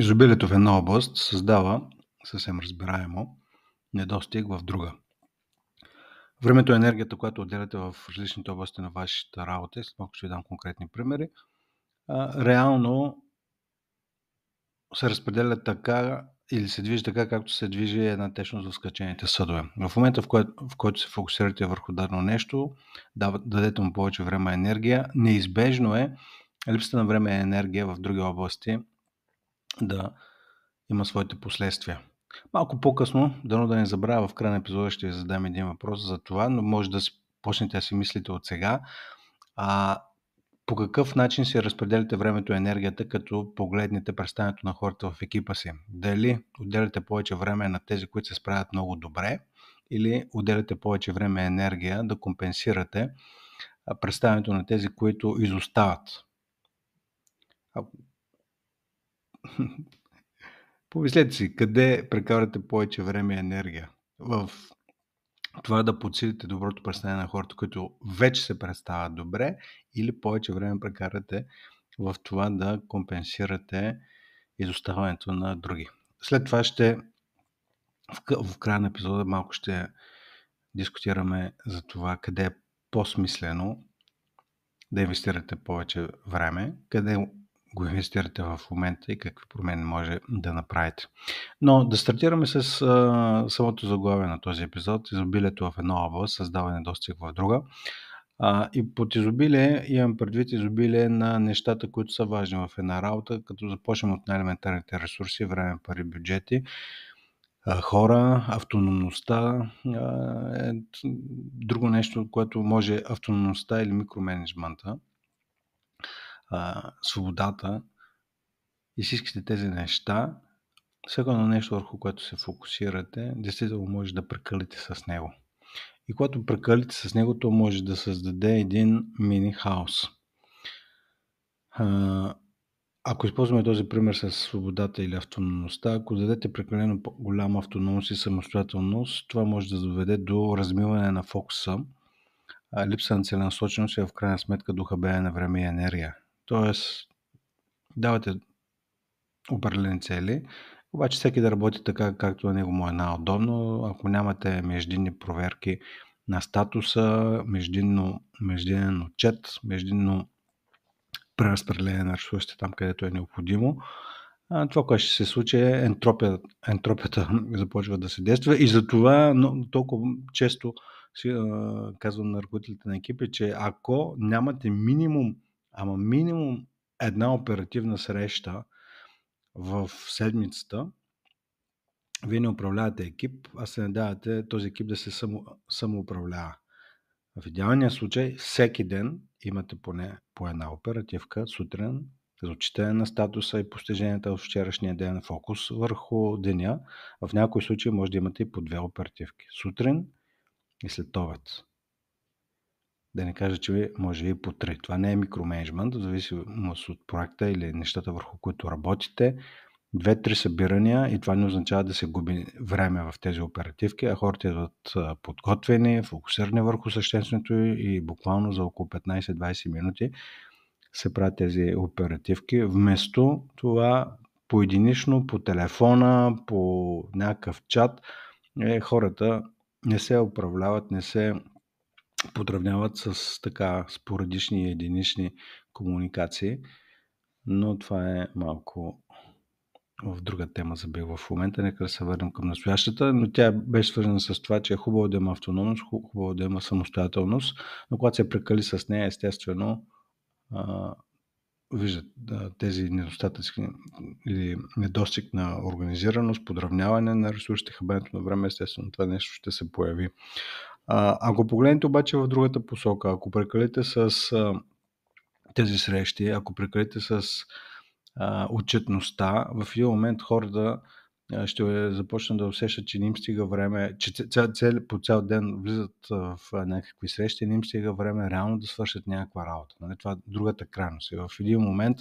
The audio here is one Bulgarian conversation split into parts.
Изобилието в една област създава, съвсем разбираемо, недостиг в друга. Времето и енергията, която отделяте в различните области на вашата работа, след малко ще ви дам конкретни примери, реално се разпределя така или се движи така, както се движи една течност в скачените съдове. В момента, в който, в който се фокусирате върху дадено нещо, дадете му повече време и енергия, неизбежно е липсата на време и енергия в други области да има своите последствия. Малко по-късно, дано да не забравя, в края на епизода ще ви задам един въпрос за това, но може да почнете да си мислите от сега. А, по какъв начин си разпределяте времето и енергията, като погледнете представянето на хората в екипа си? Дали отделяте повече време на тези, които се справят много добре, или отделяте повече време и енергия да компенсирате представянето на тези, които изостават? Помислете си, къде прекарате повече време и енергия? В това да подсилите доброто представяне на хората, които вече се представят добре, или повече време прекарате в това да компенсирате изоставането на други. След това ще в края на епизода малко ще дискутираме за това къде е по-смислено да инвестирате повече време, къде го инвестирате в момента и какви промени може да направите. Но да стартираме с а, самото заглавие на този епизод. Изобилието в една област създава недостиг в друга. А, и под изобилие имам предвид изобилие на нещата, които са важни в една работа, като започнем от най-елементарните ресурси, време, пари, бюджети, хора, автономността е друго нещо, което може автономността или микроменеджмента а, свободата и всичките тези неща, всяко едно нещо върху което се фокусирате, действително може да прекалите с него. И когато прекалите с него, то може да създаде един мини хаос. А, ако използваме този пример с свободата или автономността, ако дадете прекалено голяма автономност и самостоятелност, това може да доведе до размиване на фокуса, липса на целенасоченост и в крайна сметка до хабене на време и енергия. Т.е. давате определени цели, обаче всеки да работи така, както на него му е най-удобно. Ако нямате междинни проверки на статуса, междинно, междинен отчет, междинно преразпределение на ресурсите там, където е необходимо, това, което ще се случи е ентропия, ентропията започва да се действа и за това но, толкова често си, казвам на ръководителите на екипи, че ако нямате минимум ама минимум една оперативна среща в седмицата, вие не управлявате екип, а се не давате този екип да се само, самоуправлява. В идеалния случай всеки ден имате поне по една оперативка сутрин за отчитане на статуса и постиженията от вчерашния ден, фокус върху деня. В някои случаи може да имате и по две оперативки. Сутрин и след обед. Да не кажа, че може и по 3. Това не е микроменеджмент, в зависимост от проекта или нещата върху които работите. Две-три събирания и това не означава да се губи време в тези оперативки, а хората идват подготвени, фокусирани върху същественото и буквално за около 15-20 минути се правят тези оперативки. Вместо това по единично, по телефона, по някакъв чат, е, хората не се управляват, не се подравняват с така спорадични и единични комуникации, но това е малко в друга тема за бил в момента. Нека да се върнем към настоящата, но тя беше свързана с това, че е хубаво да има автономност, хубаво да има самостоятелност, но когато се прекали с нея, естествено, виждат тези недостатъци или недостиг на организираност, подравняване на ресурсите, хабенето на време, естествено това нещо ще се появи ако погледнете обаче в другата посока, ако прекалите с тези срещи, ако прекалите с отчетността, в един момент хората ще започнат да усещат, че не им стига време, че ця, ця, по цял ден влизат в някакви срещи, не им стига време реално да свършат някаква работа. Нали? Това е другата крайност. И в един момент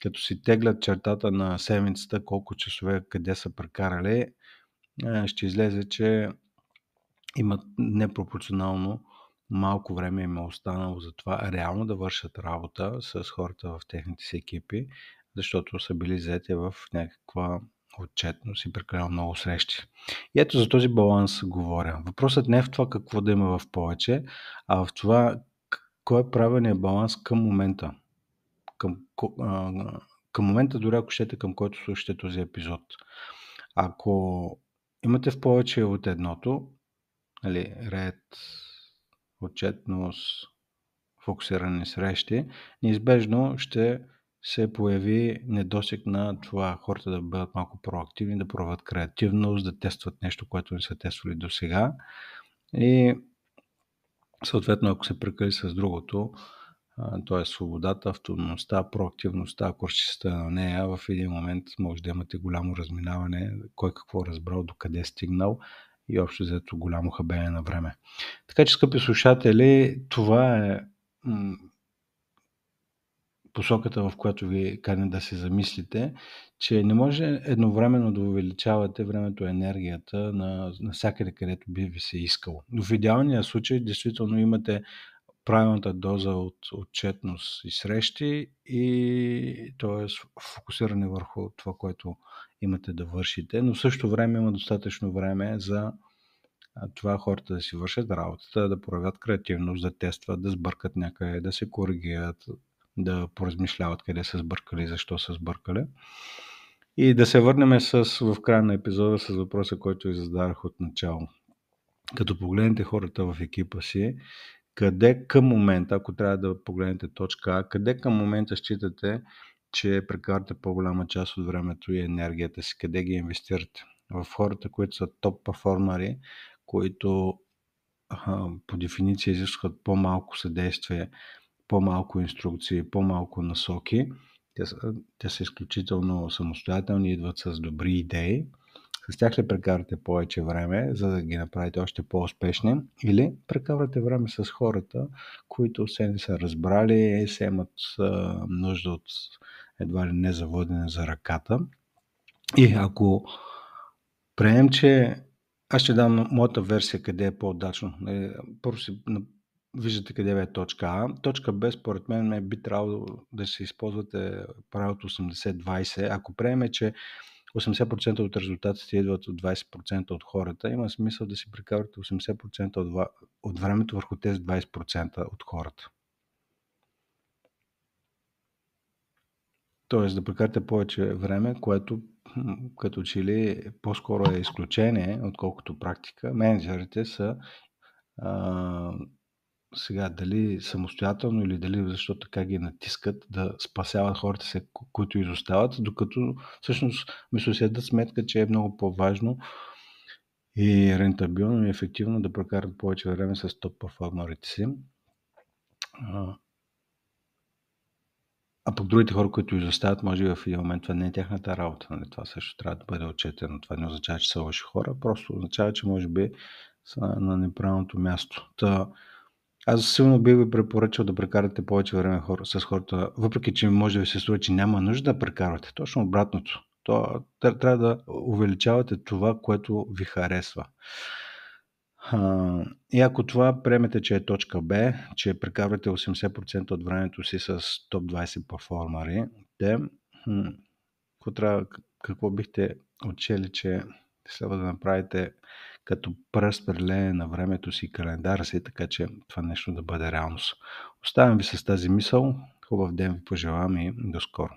като си теглят чертата на седмицата, колко часове къде са прекарали, ще излезе, че имат непропорционално малко време им е останало за това реално да вършат работа с хората в техните си екипи, защото са били заети в някаква отчетност и прекалено много срещи. И ето за този баланс говоря. Въпросът не е в това какво да има в повече, а в това кой е правилният баланс към момента. Към, към момента, дори ако щете, към който слушате този епизод. Ако имате в повече от едното, нали, ред, отчетност, фокусирани срещи, неизбежно ще се появи недосек на това хората да бъдат малко проактивни, да проват креативност, да тестват нещо, което не са тествали до сега. И съответно, ако се прекали с другото, т.е. свободата, автономността, проактивността, корчистата на нея, в един момент може да имате голямо разминаване, кой какво разбрал, до къде е стигнал и общо взето голямо хабене на време. Така че, скъпи слушатели, това е посоката, в която ви кане да се замислите, че не може едновременно да увеличавате времето и енергията на, на всякъде, където би ви се искало. Но в идеалния случай, действително имате правилната доза от отчетност и срещи и т.е. фокусиране върху това, което имате да вършите, но в същото време има достатъчно време за това хората да си вършат работата, да проявят креативност, да тестват, да сбъркат някъде, да се коригират, да поразмишляват къде са сбъркали, защо са сбъркали. И да се върнем с, в края на епизода с въпроса, който ви зададах от начало. Като погледнете хората в екипа си къде към момента, ако трябва да погледнете точка А, къде към момента считате, че прекарате по-голяма част от времето и енергията си, къде ги инвестирате? В хората, които са топ перформери, които по дефиниция изискват по-малко съдействие, по-малко инструкции, по-малко насоки. Те са, те са изключително самостоятелни, идват с добри идеи с тях ли прекарате повече време, за да ги направите още по-успешни? Или прекарате време с хората, които все не са разбрали, се имат нужда от едва ли не заводене за ръката. И ако приемем, че аз ще дам моята версия къде е по-удачно. Нали, първо си виждате къде е точка А. Точка Б, според мен, би трябвало да се използвате правилото 80-20. Ако приеме, че 80% от резултатите идват от 20% от хората, има смисъл да си прекарате 80% от, от времето върху тези 20% от хората. Тоест да прекарате повече време, което като че ли по-скоро е изключение, отколкото практика. Менеджерите са а, сега, дали самостоятелно или дали защо така ги натискат да спасяват хората, се, които изостават, докато всъщност ми се сметка, че е много по-важно и рентабилно и ефективно да прекарат повече време с топ перформерите си. А пък другите хора, които изостават, може би в един момент това не е тяхната работа. Нали? Това също трябва да бъде отчетено. Това не означава, че са лоши хора, просто означава, че може би са на неправилното място. Та, аз силно би ви препоръчал да прекарате повече време с хората, въпреки че може да ви се струва, че няма нужда да прекарвате. Точно обратното. То, трябва да увеличавате това, което ви харесва. А, и ако това приемете, че е точка Б, че прекарвате 80% от времето си с топ 20 перформари, те, какво, трябва, какво бихте отчели, че следва да направите като преразпределение на времето си и календара си, така че това нещо да бъде реалност. Оставям ви с тази мисъл. Хубав ден ви пожелавам и до скоро.